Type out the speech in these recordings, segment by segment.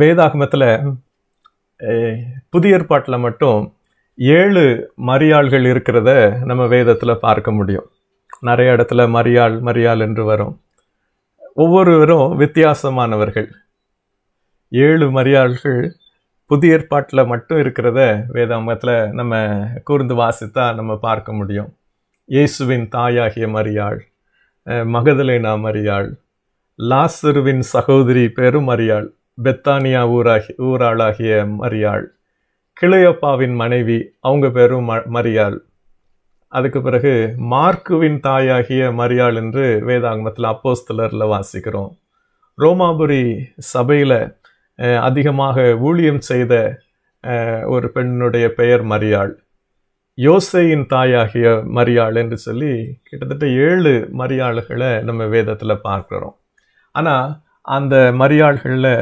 வேதாகமத்தில் புதிய ஏற்பாட்டில் மட்டும் ஏழு மரியாள்கள் இருக்கிறத நம்ம வேதத்தில் பார்க்க முடியும் நிறைய இடத்துல மரியாள் மரியாள் என்று வரும் ஒவ்வொருவரும் வித்தியாசமானவர்கள் ஏழு மரியாள்கள் புதிய ஏற்பாட்டில் மட்டும் இருக்கிறத வேதாகமத்தில் நம்ம கூர்ந்து வாசித்தா நம்ம பார்க்க முடியும் இயேசுவின் தாயாகிய மரியாள் மகதலேனா மரியாள் லாசருவின் சகோதரி பேரும் மரியாள் பெத்தானியா ஊராகி ஊராளாகிய மரியாள் கிளையப்பாவின் மனைவி அவங்க பேரும் ம மரியாள் அதுக்கு பிறகு மார்க்குவின் தாயாகிய மரியாள் என்று வேதாங்கமத்தில் அப்போஸ்தலரில் வாசிக்கிறோம் ரோமாபுரி சபையில் அதிகமாக ஊழியம் செய்த ஒரு பெண்ணுடைய பெயர் மரியாள் யோசையின் தாயாகிய மரியாள் என்று சொல்லி கிட்டத்தட்ட ஏழு மரியாளுகளை நம்ம வேதத்தில் பார்க்குறோம் ஆனால் அந்த மரியாள்களில்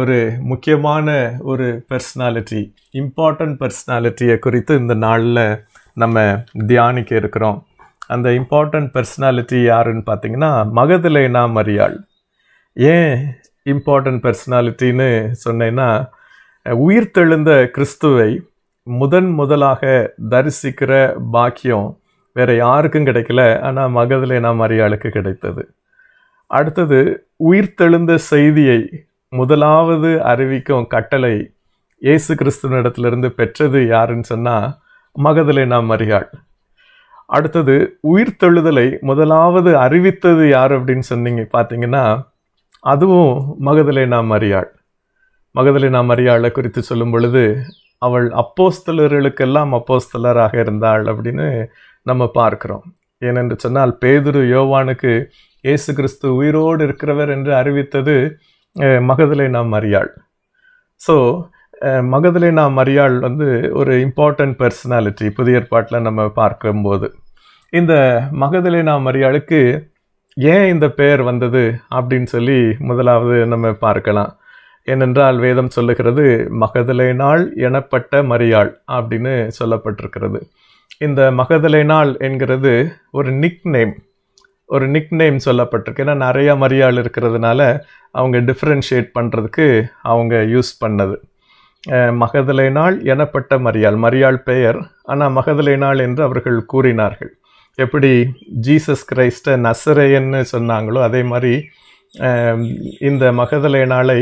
ஒரு முக்கியமான ஒரு பர்சனாலிட்டி இம்பார்ட்டண்ட் பர்சனாலிட்டியை குறித்து இந்த நாளில் நம்ம தியானிக்க இருக்கிறோம் அந்த இம்பார்ட்டண்ட் பர்சனாலிட்டி யாருன்னு பார்த்தீங்கன்னா மகதிலேனா மரியாள் ஏன் இம்பார்ட்டண்ட் பர்சனாலிட்டின்னு சொன்னேன்னா உயிர்த்தெழுந்த கிறிஸ்துவை முதன் முதலாக தரிசிக்கிற பாக்கியம் வேறு யாருக்கும் கிடைக்கல ஆனால் மகதிலேனா மரியாளுக்கு கிடைத்தது அடுத்தது உயிர்த்தெழுந்த செய்தியை முதலாவது அறிவிக்கும் கட்டளை இயேசு கிறிஸ்துவனிடத்திலிருந்து பெற்றது யாருன்னு சொன்னால் நாம் மரியாள் அடுத்தது உயிர்த்தெழுதலை முதலாவது அறிவித்தது யார் அப்படின்னு சொன்னீங்க பார்த்தீங்கன்னா அதுவும் நாம் அறியாள் மகதலை நாம் மரியாளை குறித்து சொல்லும் பொழுது அவள் அப்போஸ்தலர்களுக்கெல்லாம் அப்போஸ்தலராக இருந்தாள் அப்படின்னு நம்ம பார்க்குறோம் ஏனென்று சொன்னால் பேதுரு யோவானுக்கு இயேசு கிறிஸ்து உயிரோடு இருக்கிறவர் என்று அறிவித்தது மகதிலை நாம் மரியாள் ஸோ மகதிலை நாம் மரியாள் வந்து ஒரு இம்பார்ட்டன்ட் பர்சனாலிட்டி புதிய ஏற்பாட்டில் நம்ம பார்க்கும்போது இந்த மகதிலை நாம் அறியாளுக்கு ஏன் இந்த பெயர் வந்தது அப்படின்னு சொல்லி முதலாவது நம்ம பார்க்கலாம் ஏனென்றால் வேதம் சொல்லுகிறது மகதலை நாள் எனப்பட்ட மரியாள் அப்படின்னு சொல்லப்பட்டிருக்கிறது இந்த மகதலை நாள் என்கிறது ஒரு நிக் நேம் ஒரு நிக் நேம் சொல்லப்பட்டிருக்கு ஏன்னா நிறையா மரியாள் இருக்கிறதுனால அவங்க டிஃப்ரென்ஷியேட் பண்ணுறதுக்கு அவங்க யூஸ் பண்ணது மகதலை நாள் எனப்பட்ட மரியாள் மரியாள் பெயர் ஆனால் மகதலை நாள் என்று அவர்கள் கூறினார்கள் எப்படி ஜீசஸ் கிரைஸ்டை நசரையன்னு சொன்னாங்களோ அதே மாதிரி இந்த மகதலை நாளை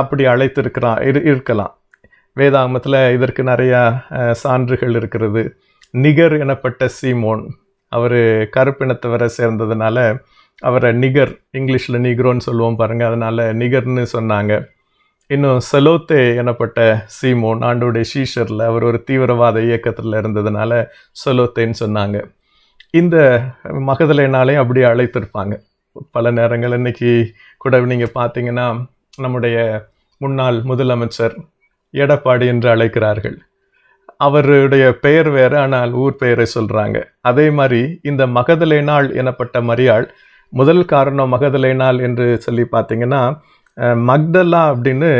அப்படி அழைத்திருக்கிறான் இரு இருக்கலாம் வேதாகமத்தில் இதற்கு நிறையா சான்றுகள் இருக்கிறது நிகர் எனப்பட்ட சீமோன் அவர் கருப்பினத்தவரை சேர்ந்ததுனால அவரை நிகர் இங்கிலீஷில் நிகரோன்னு சொல்லுவோம் பாருங்கள் அதனால் நிகர்னு சொன்னாங்க இன்னும் செலோத்தே எனப்பட்ட சீமோன் ஆண்டோடைய ஷீஷரில் அவர் ஒரு தீவிரவாத இயக்கத்தில் இருந்ததுனால செலோத்தேன்னு சொன்னாங்க இந்த மகதலைனாலையும் அப்படியே அழைத்திருப்பாங்க பல நேரங்கள் இன்றைக்கி கூட நீங்கள் பார்த்தீங்கன்னா நம்முடைய முன்னாள் முதலமைச்சர் எடப்பாடி என்று அழைக்கிறார்கள் அவருடைய பெயர் வேறு ஆனால் ஊர் பெயரை சொல்கிறாங்க அதே மாதிரி இந்த மகதலை நாள் எனப்பட்ட மரியாள் முதல் காரணம் மகதலை நாள் என்று சொல்லி பார்த்தீங்கன்னா மக்டலா அப்படின்னு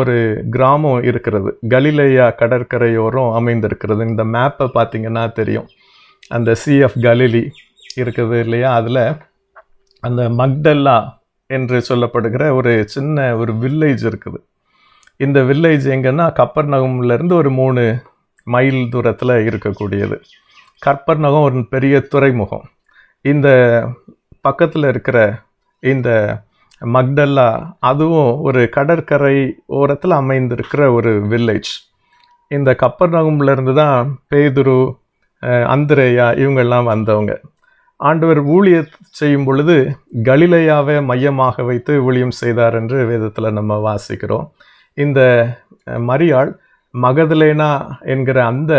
ஒரு கிராமம் இருக்கிறது கலிலையா கடற்கரையோரம் அமைந்திருக்கிறது இந்த மேப்பை பார்த்திங்கன்னா தெரியும் அந்த சி ஆஃப் கலிலி இருக்குது இல்லையா அதில் அந்த மக்டல்லா என்று சொல்லப்படுகிற ஒரு சின்ன ஒரு வில்லேஜ் இருக்குது இந்த வில்லேஜ் எங்கன்னா கப்பர் நகம்லேருந்து ஒரு மூணு மைல் தூரத்தில் இருக்கக்கூடியது கற்பர்நகம் ஒரு பெரிய துறைமுகம் இந்த பக்கத்தில் இருக்கிற இந்த மக்டல்லா அதுவும் ஒரு கடற்கரை ஓரத்தில் அமைந்திருக்கிற ஒரு வில்லேஜ் இந்த கப்பர்நகம்லேருந்து தான் பேதுரு அந்திரேயா இவங்கெல்லாம் வந்தவங்க ஆண்டவர் ஊழிய செய்யும் பொழுது கலிலையாவை மையமாக வைத்து ஊழியம் செய்தார் என்று வேதத்தில் நம்ம வாசிக்கிறோம் இந்த மரியாள் மகதலேனா என்கிற அந்த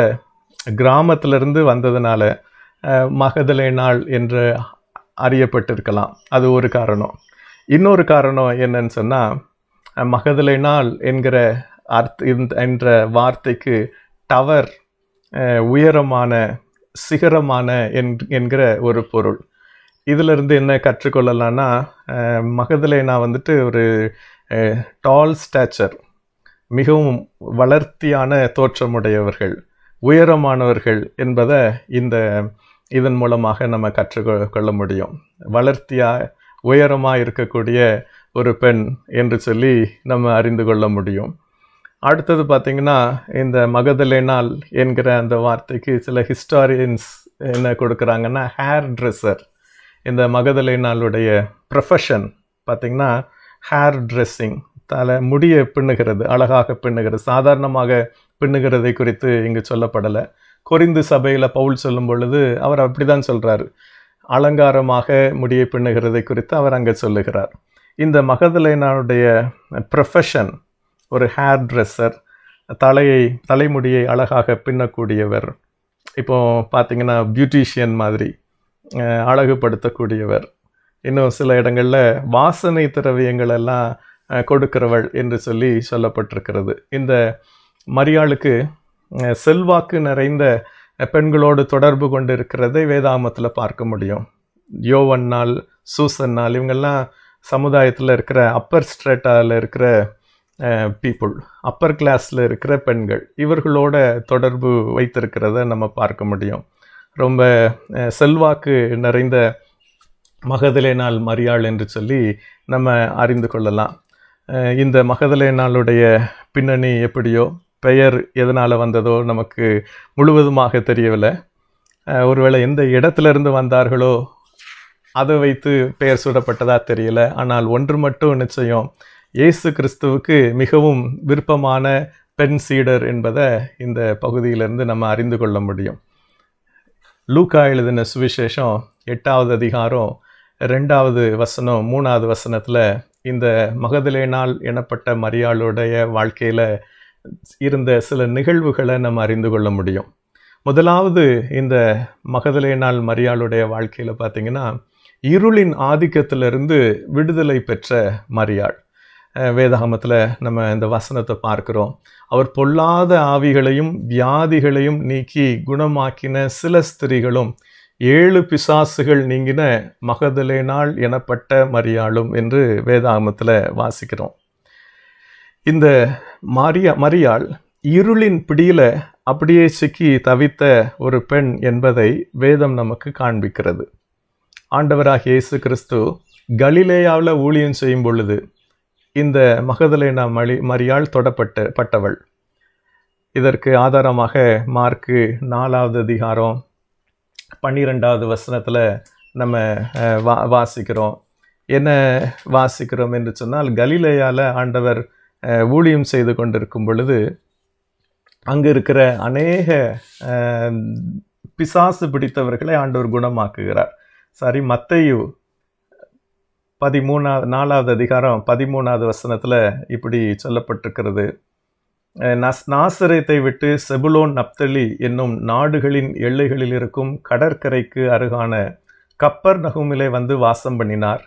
கிராமத்திலிருந்து வந்ததுனால மகதலேனாள் நாள் என்று அறியப்பட்டிருக்கலாம் அது ஒரு காரணம் இன்னொரு காரணம் என்னன்னு சொன்னால் மகதலை நாள் என்கிற அர்த் என்ற வார்த்தைக்கு டவர் உயரமான சிகரமான என் என்கிற ஒரு பொருள் இதிலிருந்து என்ன கற்றுக்கொள்ளலான்னா மகதலேனா வந்துட்டு ஒரு டால் ஸ்டாச்சர் மிகவும் வளர்த்தியான தோற்றமுடையவர்கள் உயரமானவர்கள் என்பதை இந்த இதன் மூலமாக நம்ம கற்றுக்கொள்ள முடியும் வளர்த்தியாக உயரமாக இருக்கக்கூடிய ஒரு பெண் என்று சொல்லி நம்ம அறிந்து கொள்ள முடியும் அடுத்தது பார்த்திங்கன்னா இந்த மகதலேனால் என்கிற அந்த வார்த்தைக்கு சில ஹிஸ்டாரியன்ஸ் என்ன கொடுக்குறாங்கன்னா ஹேர் ட்ரெஸ்ஸர் இந்த மகதலேனாலுடைய ப்ரொஃபஷன் பார்த்திங்கன்னா ஹேர் ட்ரெஸ்ஸிங் தலை முடியை பின்னுகிறது அழகாக பின்னுகிறது சாதாரணமாக பின்னுகிறதை குறித்து இங்கு சொல்லப்படலை கொரிந்து சபையில் பவுல் சொல்லும் பொழுது அவர் அப்படி தான் சொல்கிறார் அலங்காரமாக முடியை பின்னுகிறதை குறித்து அவர் அங்கே சொல்லுகிறார் இந்த மகதலைனாருடைய ப்ரொஃபஷன் ஒரு ஹேர் ட்ரெஸ்ஸர் தலையை தலைமுடியை அழகாக பின்னக்கூடியவர் இப்போ பார்த்திங்கன்னா பியூட்டிஷியன் மாதிரி அழகுபடுத்தக்கூடியவர் இன்னும் சில இடங்களில் வாசனை திரவியங்கள் எல்லாம் கொடுக்கிறவள் என்று சொல்லி சொல்லப்பட்டிருக்கிறது இந்த மரியாளுக்கு செல்வாக்கு நிறைந்த பெண்களோடு தொடர்பு கொண்டு இருக்கிறதை வேதாமத்தில் பார்க்க முடியும் யோவன்னால் சூசன்னால் இவங்கெல்லாம் சமுதாயத்தில் இருக்கிற அப்பர் ஸ்ட்ரேட்டாவில் இருக்கிற பீப்புள் அப்பர் கிளாஸில் இருக்கிற பெண்கள் இவர்களோட தொடர்பு வைத்திருக்கிறத நம்ம பார்க்க முடியும் ரொம்ப செல்வாக்கு நிறைந்த மகதிலே நாள் மரியாள் என்று சொல்லி நம்ம அறிந்து கொள்ளலாம் இந்த மகதலை நாளுடைய பின்னணி எப்படியோ பெயர் எதனால் வந்ததோ நமக்கு முழுவதுமாக தெரியவில்லை ஒருவேளை எந்த இடத்துலேருந்து வந்தார்களோ அதை வைத்து பெயர் சூடப்பட்டதா தெரியல ஆனால் ஒன்று மட்டும் நிச்சயம் இயேசு கிறிஸ்துவுக்கு மிகவும் விருப்பமான பெண் சீடர் என்பதை இந்த பகுதியிலிருந்து நம்ம அறிந்து கொள்ள முடியும் லூக்கா எழுதின சுவிசேஷம் எட்டாவது அதிகாரம் ரெண்டாவது வசனம் மூணாவது வசனத்தில் இந்த மகதலேனால் எனப்பட்ட மரியாளுடைய வாழ்க்கையில் இருந்த சில நிகழ்வுகளை நம்ம அறிந்து கொள்ள முடியும் முதலாவது இந்த மகதலேனால் மரியாளுடைய வாழ்க்கையில் பார்த்திங்கன்னா இருளின் ஆதிக்கத்திலிருந்து விடுதலை பெற்ற மரியாள் வேதாகமத்தில் நம்ம இந்த வசனத்தை பார்க்குறோம் அவர் பொல்லாத ஆவிகளையும் வியாதிகளையும் நீக்கி குணமாக்கின சில ஸ்திரீகளும் ஏழு பிசாசுகள் நீங்கின மகதலே நாள் எனப்பட்ட மரியாளும் என்று வேதாகமத்தில் வாசிக்கிறோம் இந்த மாரியா மரியாள் இருளின் பிடியில் அப்படியே சிக்கி தவித்த ஒரு பெண் என்பதை வேதம் நமக்கு காண்பிக்கிறது ஆண்டவராக இயேசு கிறிஸ்து கலிலேயாவில் ஊழியம் செய்யும் பொழுது இந்த மகதலேனா மலி மரியாள் தொடப்பட்ட பட்டவள் இதற்கு ஆதாரமாக மார்க்கு நாலாவது அதிகாரம் பன்னிரெண்டாவது வசனத்தில் நம்ம வா வாசிக்கிறோம் என்ன வாசிக்கிறோம் என்று சொன்னால் கலிலேயால் ஆண்டவர் ஊழியம் செய்து கொண்டிருக்கும் பொழுது அங்கே இருக்கிற அநேக பிசாசு பிடித்தவர்களை ஆண்டவர் குணமாக்குகிறார் சாரி மத்தையு பதிமூணாவது நாலாவது அதிகாரம் பதிமூணாவது வசனத்தில் இப்படி சொல்லப்பட்டிருக்கிறது நஸ் நாசரேத்தை விட்டு செபுலோன் நப்தலி என்னும் நாடுகளின் எல்லைகளில் இருக்கும் கடற்கரைக்கு அருகான கப்பர் நகுமிலே வந்து வாசம் பண்ணினார்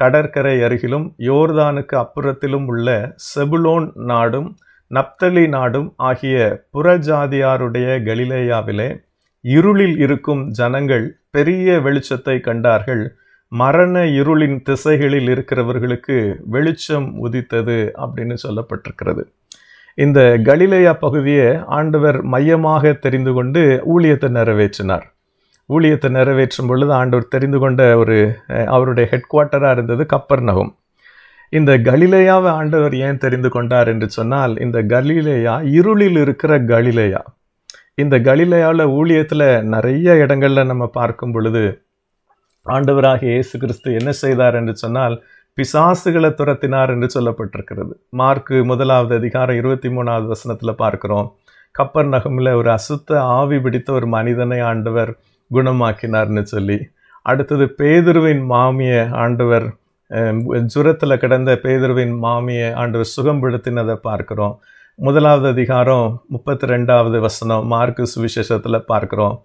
கடற்கரை அருகிலும் யோர்தானுக்கு அப்புறத்திலும் உள்ள செபுலோன் நாடும் நப்தலி நாடும் ஆகிய புறஜாதியாருடைய கலிலேயாவிலே இருளில் இருக்கும் ஜனங்கள் பெரிய வெளிச்சத்தை கண்டார்கள் மரண இருளின் திசைகளில் இருக்கிறவர்களுக்கு வெளிச்சம் உதித்தது அப்படின்னு சொல்லப்பட்டிருக்கிறது இந்த கலிலேயா பகுதியை ஆண்டவர் மையமாக தெரிந்து கொண்டு ஊழியத்தை நிறைவேற்றினார் ஊழியத்தை நிறைவேற்றும் பொழுது ஆண்டவர் தெரிந்து கொண்ட ஒரு அவருடைய ஹெட் குவார்ட்டராக இருந்தது கப்பர் நகம் இந்த கலிலேயாவை ஆண்டவர் ஏன் தெரிந்து கொண்டார் என்று சொன்னால் இந்த கலிலேயா இருளில் இருக்கிற கலிலேயா இந்த கலிலேயாவில் ஊழியத்தில் நிறைய இடங்களில் நம்ம பார்க்கும் பொழுது ஆண்டவராக இயேசு கிறிஸ்து என்ன செய்தார் என்று சொன்னால் பிசாசுகளை துரத்தினார் என்று சொல்லப்பட்டிருக்கிறது மார்க்கு முதலாவது அதிகாரம் இருபத்தி மூணாவது வசனத்தில் பார்க்குறோம் கப்பர் நகமில் ஒரு அசுத்த ஆவி பிடித்த ஒரு மனிதனை ஆண்டவர் குணமாக்கினார்னு சொல்லி அடுத்தது பேதுருவின் மாமிய ஆண்டவர் ஜுரத்தில் கிடந்த பேதுருவின் மாமியை ஆண்டவர் பிடித்தினதை பார்க்குறோம் முதலாவது அதிகாரம் முப்பத்தி ரெண்டாவது வசனம் மார்க்கு சுவிசேஷத்தில் பார்க்குறோம்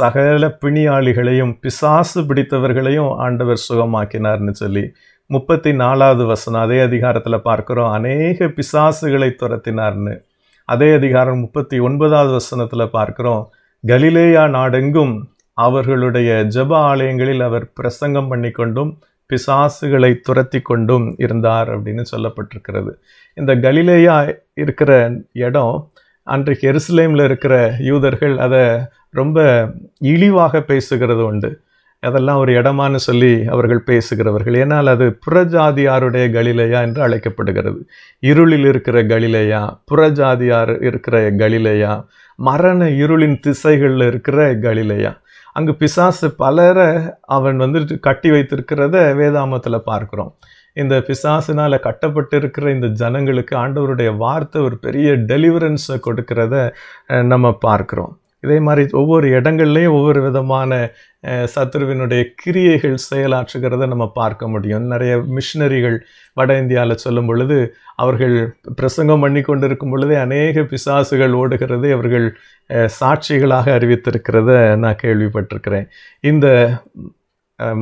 சகல பிணியாளிகளையும் பிசாசு பிடித்தவர்களையும் ஆண்டவர் சுகமாக்கினார்னு சொல்லி முப்பத்தி நாலாவது வசனம் அதே அதிகாரத்தில் பார்க்குறோம் அநேக பிசாசுகளை துரத்தினார்னு அதே அதிகாரம் முப்பத்தி ஒன்பதாவது வசனத்தில் பார்க்குறோம் கலிலேயா நாடெங்கும் அவர்களுடைய ஜப ஆலயங்களில் அவர் பிரசங்கம் பண்ணி கொண்டும் பிசாசுகளை துரத்தி கொண்டும் இருந்தார் அப்படின்னு சொல்லப்பட்டிருக்கிறது இந்த கலிலேயா இருக்கிற இடம் அன்று ஹெருசலேமில் இருக்கிற யூதர்கள் அதை ரொம்ப இழிவாக பேசுகிறது உண்டு அதெல்லாம் ஒரு இடமானு சொல்லி அவர்கள் பேசுகிறவர்கள் ஏன்னால் அது புறஜாதியாருடைய கலிலையா என்று அழைக்கப்படுகிறது இருளில் இருக்கிற கலிலையா புறஜாதியார் இருக்கிற கலிலையா மரண இருளின் திசைகளில் இருக்கிற கலிலையா அங்கு பிசாசு பலரை அவன் வந்துட்டு கட்டி வைத்திருக்கிறத வேதாமத்தில் பார்க்குறோம் இந்த பிசாசினால் கட்டப்பட்டு இருக்கிற இந்த ஜனங்களுக்கு ஆண்டவருடைய வார்த்தை ஒரு பெரிய டெலிவரன்ஸை கொடுக்கிறத நம்ம பார்க்குறோம் இதே மாதிரி ஒவ்வொரு இடங்கள்லையும் ஒவ்வொரு விதமான சத்ருவினுடைய கிரியைகள் செயலாற்றுகிறத நம்ம பார்க்க முடியும் நிறைய மிஷினரிகள் வட இந்தியாவில் சொல்லும் பொழுது அவர்கள் பிரசங்கம் பண்ணி கொண்டிருக்கும் பொழுதே அநேக பிசாசுகள் ஓடுகிறது அவர்கள் சாட்சிகளாக அறிவித்திருக்கிறத நான் கேள்விப்பட்டிருக்கிறேன் இந்த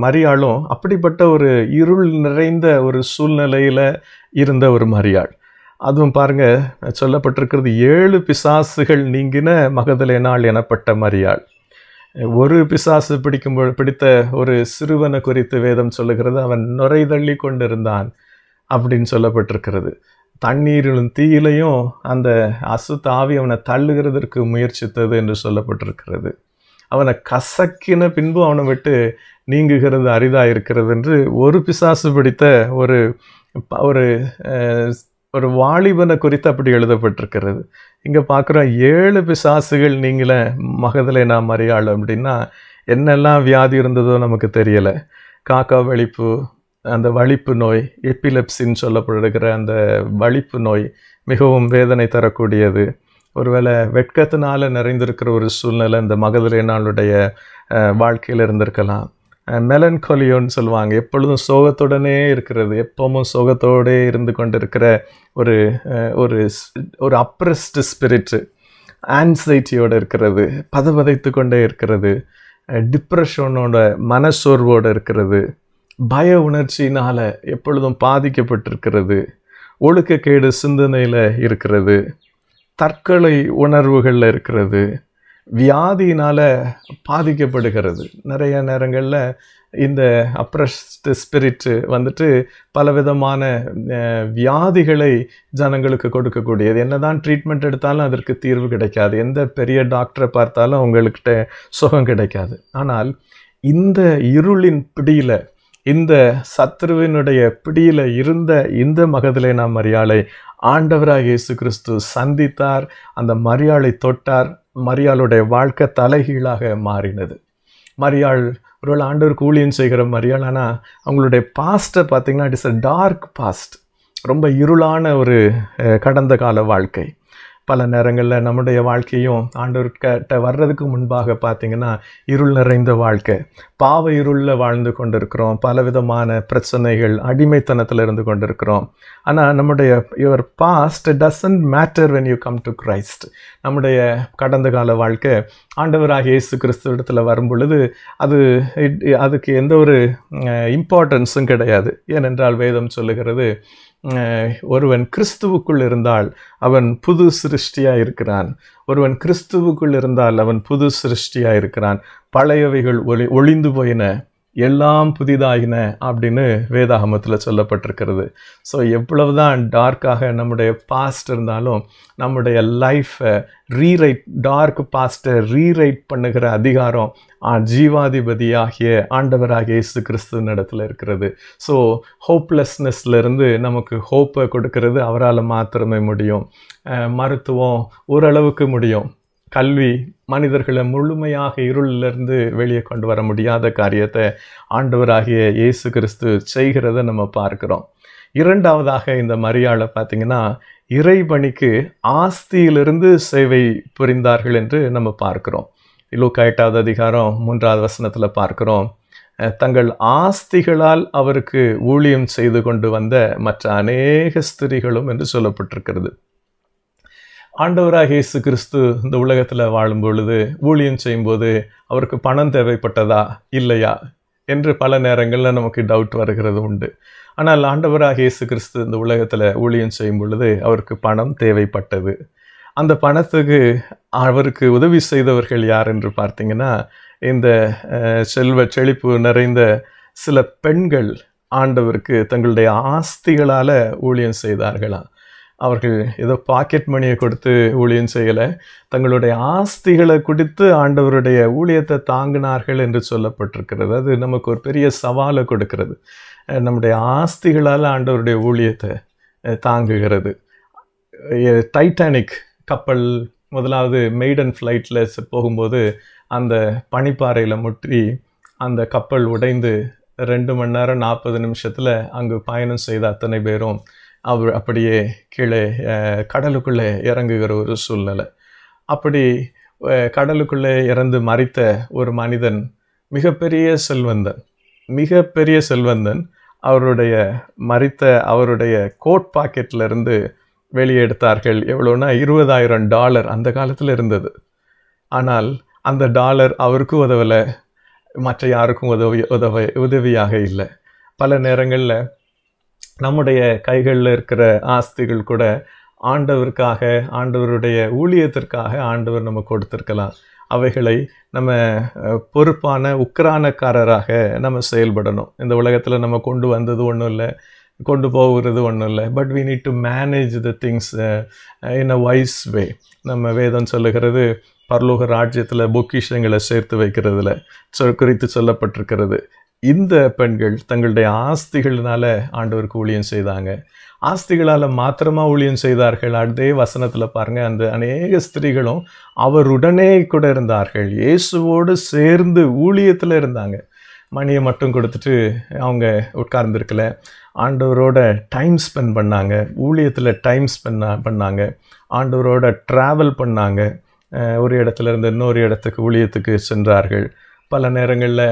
மரியாளும் அப்படிப்பட்ட ஒரு இருள் நிறைந்த ஒரு சூழ்நிலையில் இருந்த ஒரு மரியாள் அதுவும் பாருங்க சொல்லப்பட்டிருக்கிறது ஏழு பிசாசுகள் நீங்கின மகதலை நாள் எனப்பட்ட மரியாள் ஒரு பிசாசு பிடிக்கும்போது பிடித்த ஒரு சிறுவனை குறித்து வேதம் சொல்லுகிறது அவன் நுரை தள்ளி கொண்டிருந்தான் அப்படின்னு சொல்லப்பட்டிருக்கிறது தண்ணீரிலும் தீயிலையும் அந்த அசுத்த ஆவி அவனை தள்ளுகிறதற்கு முயற்சித்தது என்று சொல்லப்பட்டிருக்கிறது அவனை கசக்கின பின்பு அவனை விட்டு நீங்குகிறது அரிதாக இருக்கிறது என்று ஒரு பிசாசு பிடித்த ஒரு ஒரு ஒரு வாலிபனை குறித்து அப்படி எழுதப்பட்டிருக்கிறது இங்கே பார்க்குறோம் ஏழு பிசாசுகள் நீங்களே மகதில் நான் மறையாளம் அப்படின்னா என்னெல்லாம் வியாதி இருந்ததோ நமக்கு தெரியலை காக்கா வலிப்பு அந்த வலிப்பு நோய் எப்பிலப்சின்னு சொல்லப்படுகிற அந்த வலிப்பு நோய் மிகவும் வேதனை தரக்கூடியது ஒருவேளை வெட்கத்தினால் நிறைந்திருக்கிற ஒரு சூழ்நிலை இந்த மகதிலே நாளுடைய வாழ்க்கையில் இருந்திருக்கலாம் மெலன்கொலியோன்னு சொல்லுவாங்க எப்பொழுதும் சோகத்துடனே இருக்கிறது எப்பவும் சோகத்தோடே இருந்து கொண்டு இருக்கிற ஒரு ஒரு ஒரு அப்ரஸ்டு ஸ்பிரிட்டு ஆன்சைட்டியோடு இருக்கிறது பதவதைத்து கொண்டே இருக்கிறது டிப்ரெஷனோட மனசோர்வோடு இருக்கிறது பய உணர்ச்சினால் எப்பொழுதும் பாதிக்கப்பட்டிருக்கிறது ஒழுக்கக்கேடு சிந்தனையில் இருக்கிறது தற்கொலை உணர்வுகளில் இருக்கிறது வியாதியினால் பாதிக்கப்படுகிறது நிறைய நேரங்களில் இந்த அப்ரஸ்ட் ஸ்பிரிட்டு வந்துட்டு பலவிதமான வியாதிகளை ஜனங்களுக்கு கொடுக்கக்கூடியது என்ன தான் ட்ரீட்மெண்ட் எடுத்தாலும் அதற்கு தீர்வு கிடைக்காது எந்த பெரிய டாக்டரை பார்த்தாலும் அவங்கள்கிட்ட சுகம் கிடைக்காது ஆனால் இந்த இருளின் பிடியில் இந்த சத்ருவினுடைய பிடியில் இருந்த இந்த மகதிலே நாம் மரியாதை ஆண்டவராக இயேசு கிறிஸ்து சந்தித்தார் அந்த மரியாளை தொட்டார் மரியாளுடைய வாழ்க்கை தலைகீழாக மாறினது மரியாள் ஒருவேளை ஆண்டவர் கூலியன் செய்கிற மரியாள் ஆனால் அவங்களுடைய பாஸ்ட்டை பார்த்திங்கன்னா it is a dark past ரொம்ப இருளான ஒரு கடந்த கால வாழ்க்கை பல நேரங்களில் நம்முடைய வாழ்க்கையும் ஆண்டவர்கிட்ட வர்றதுக்கு முன்பாக பார்த்திங்கன்னா இருள் நிறைந்த வாழ்க்கை பாவ இருளில் வாழ்ந்து கொண்டிருக்கிறோம் பலவிதமான பிரச்சனைகள் அடிமைத்தனத்தில் இருந்து கொண்டிருக்கிறோம் ஆனால் நம்முடைய your past doesn't matter when you come to Christ நம்முடைய கடந்த கால வாழ்க்கை ஆண்டவராக இயேசு கிறிஸ்து இடத்துல வரும் பொழுது அது அதுக்கு எந்த ஒரு இம்பார்ட்டன்ஸும் கிடையாது ஏனென்றால் வேதம் சொல்லுகிறது ஒருவன் கிறிஸ்துவுக்குள் இருந்தால் அவன் புது சிருஷ்டியாக இருக்கிறான் ஒருவன் கிறிஸ்துவுக்குள் இருந்தால் அவன் புது சிருஷ்டியாக இருக்கிறான் பழையவைகள் ஒளி ஒளிந்து போயின எல்லாம் புதிதாகின அப்படின்னு வேதாகமத்தில் சொல்லப்பட்டிருக்கிறது ஸோ எவ்வளவு தான் டார்க்காக நம்முடைய பாஸ்ட் இருந்தாலும் நம்முடைய லைஃப்பை ரீரைட் டார்க் பாஸ்ட்டை ரீரைட் பண்ணுகிற அதிகாரம் ஜீவாதிபதியாகிய ஆண்டவராகிய இயேசு கிறிஸ்து நடத்தில் இருக்கிறது ஸோ ஹோப்லெஸ்னஸ்லேருந்து நமக்கு ஹோப்பை கொடுக்கறது அவரால் மாத்திரமே முடியும் மருத்துவம் ஓரளவுக்கு முடியும் கல்வி மனிதர்களை முழுமையாக இருளிலிருந்து வெளியே கொண்டு வர முடியாத காரியத்தை ஆண்டவராகிய இயேசு கிறிஸ்து செய்கிறத நம்ம பார்க்குறோம் இரண்டாவதாக இந்த மரியாதை பார்த்திங்கன்னா இறைபணிக்கு ஆஸ்தியிலிருந்து சேவை புரிந்தார்கள் என்று நம்ம பார்க்குறோம் லூக்கா எட்டாவது அதிகாரம் மூன்றாவது வசனத்தில் பார்க்குறோம் தங்கள் ஆஸ்திகளால் அவருக்கு ஊழியம் செய்து கொண்டு வந்த மற்ற அநேக ஸ்திரிகளும் என்று சொல்லப்பட்டிருக்கிறது ஆண்டவராக இயேசு கிறிஸ்து இந்த உலகத்தில் வாழும் பொழுது ஊழியம் செய்யும்போது அவருக்கு பணம் தேவைப்பட்டதா இல்லையா என்று பல நேரங்களில் நமக்கு டவுட் வருகிறது உண்டு ஆனால் ஆண்டவராக இயேசு கிறிஸ்து இந்த உலகத்தில் ஊழியம் செய்யும் பொழுது அவருக்கு பணம் தேவைப்பட்டது அந்த பணத்துக்கு அவருக்கு உதவி செய்தவர்கள் யார் என்று பார்த்தீங்கன்னா இந்த செல்வ செழிப்பு நிறைந்த சில பெண்கள் ஆண்டவருக்கு தங்களுடைய ஆஸ்திகளால் ஊழியம் செய்தார்களாம் அவர்கள் ஏதோ பாக்கெட் மணியை கொடுத்து ஊழியம் செய்யலை தங்களுடைய ஆஸ்திகளை கொடுத்து ஆண்டவருடைய ஊழியத்தை தாங்கினார்கள் என்று சொல்லப்பட்டிருக்கிறது அது நமக்கு ஒரு பெரிய சவாலை கொடுக்கிறது நம்முடைய ஆஸ்திகளால் ஆண்டவருடைய ஊழியத்தை தாங்குகிறது டைட்டானிக் கப்பல் முதலாவது மெய்டன் ஃப்ளைட்டில் போகும்போது அந்த பனிப்பாறையில் முற்றி அந்த கப்பல் உடைந்து ரெண்டு மணி நேரம் நாற்பது நிமிஷத்தில் அங்கு பயணம் செய்த அத்தனை பேரும் அவர் அப்படியே கீழே கடலுக்குள்ளே இறங்குகிற ஒரு சூழ்நிலை அப்படி கடலுக்குள்ளே இறந்து மறித்த ஒரு மனிதன் மிகப்பெரிய செல்வந்தன் மிகப்பெரிய செல்வந்தன் அவருடைய மறித்த அவருடைய கோட் பாக்கெட்டிலிருந்து வெளியே எடுத்தார்கள் எவ்வளோனா இருபதாயிரம் டாலர் அந்த காலத்தில் இருந்தது ஆனால் அந்த டாலர் அவருக்கும் உதவலை மற்ற யாருக்கும் உதவி உதவ உதவியாக இல்லை பல நேரங்களில் நம்முடைய கைகளில் இருக்கிற ஆஸ்திகள் கூட ஆண்டவருக்காக ஆண்டவருடைய ஊழியத்திற்காக ஆண்டவர் நம்ம கொடுத்துருக்கலாம் அவைகளை நம்ம பொறுப்பான உக்ரானக்காரராக நம்ம செயல்படணும் இந்த உலகத்தில் நம்ம கொண்டு வந்தது ஒன்றும் இல்லை கொண்டு போகிறது ஒன்றும் இல்லை but we need to manage the things in a wise way நம்ம வேதம் சொல்லுகிறது பரலோக ராஜ்யத்தில் பொக்கிஷங்களை சேர்த்து வைக்கிறதுல சொ குறித்து சொல்லப்பட்டிருக்கிறது இந்த பெண்கள் தங்களுடைய ஆஸ்திகளினால ஆண்டவருக்கு ஊழியம் செய்தாங்க ஆஸ்திகளால் மாத்திரமா ஊழியம் செய்தார்கள் அதே வசனத்தில் பாருங்கள் அந்த அநேக ஸ்திரீகளும் அவருடனே கூட இருந்தார்கள் இயேசுவோடு சேர்ந்து ஊழியத்தில் இருந்தாங்க மணியை மட்டும் கொடுத்துட்டு அவங்க உட்கார்ந்துருக்கல ஆண்டவரோட டைம் ஸ்பெண்ட் பண்ணாங்க ஊழியத்தில் டைம் ஸ்பெண்ட் பண்ணாங்க ஆண்டவரோட ட்ராவல் பண்ணாங்க ஒரு இடத்துல இருந்து இன்னொரு இடத்துக்கு ஊழியத்துக்கு சென்றார்கள் பல நேரங்களில்